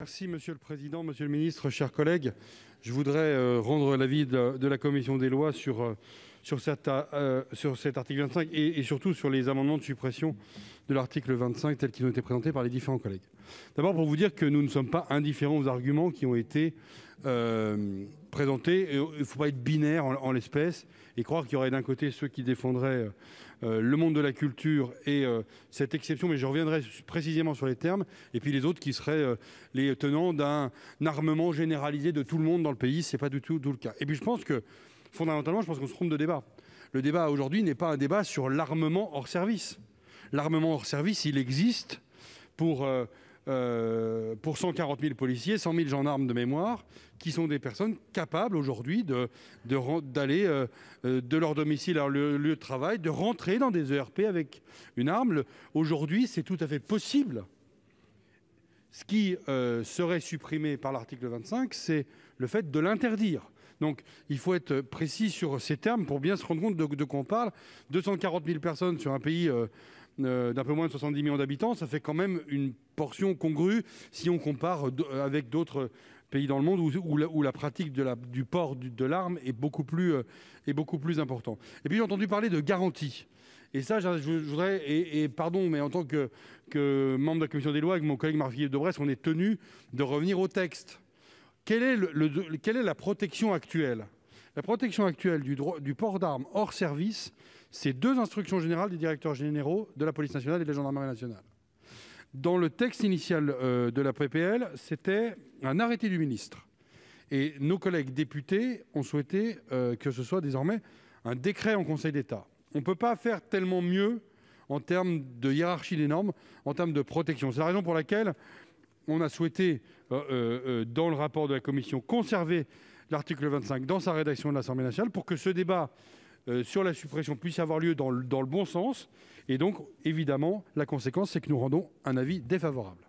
Merci monsieur le président, Monsieur le Ministre, chers collègues, je voudrais euh, rendre l'avis de la commission des lois sur euh, euh, sur cet article 25 et surtout sur les amendements de suppression de l'article 25 tels qu'ils ont été présentés par les différents collègues d'abord pour vous dire que nous ne sommes pas indifférents aux arguments qui ont été euh, présentés, euh, il ne faut pas être binaire en l'espèce et croire qu'il y aurait d'un côté, ceux qui défendraient le monde de la culture et cette exception mais je reviendrai précisément sur les termes et puis les autres qui seraient les tenants d'un armement généralisé de tout le monde dans le pays, n'est pas du tout tout le cas et puis je pense que fondamentalement, je pense qu'on se trompe de débat. Le débat aujourd'hui n'est pas un débat sur l'armement hors service. L'armement hors service, il existe pour, euh, euh, pour 140 000 policiers, 100 000 gendarmes de mémoire, qui sont des personnes capables aujourd'hui d'aller de, euh, de, leur domicile à leur lieu, de travail, de rentrer dans des ERP avec une arme. Aujourd'hui, c'est tout à fait possible. Ce qui serait supprimé par l'article 25, c'est le fait de l'interdire donc il faut être précis sur ces termes pour bien se rendre compte de de qu'on parle 240 000 personnes sur un pays euh, euh, d'un peu moins de 70 millions d'habitants, ça fait quand même une portion congrue si on compare euh, avec d'autres pays dans le monde où la pratique du port de l'arme est beaucoup plus est beaucoup plus important et puis j'ai entendu parler de garantie et ça je voudrais et pardon, mais en tant que membre de la commission des lois avec mon collègue Marc Philippe Brest, on est tenu de revenir au texte quelle est la protection actuelle La protection actuelle du port d'armes hors service, c'est deux instructions générales des directeurs généraux de la police nationale et de la gendarmerie nationale. Dans le texte initial euh, de la PPL, c'était un arrêté du ministre. Et Nos collègues députés ont souhaité euh, que ce soit désormais un décret en Conseil d'État. On ne peut pas faire tellement mieux en termes de hiérarchie des normes, en termes de protection. C'est la raison pour laquelle on a souhaité, euh, euh, euh, dans le rapport de la commission, conserver l'article 25 dans sa rédaction de l'Assemblée nationale, pour que ce débat sur la suppression puisse avoir lieu dans le bon sens. Et donc, évidemment, La conséquence, c'est que nous rendons un avis défavorable.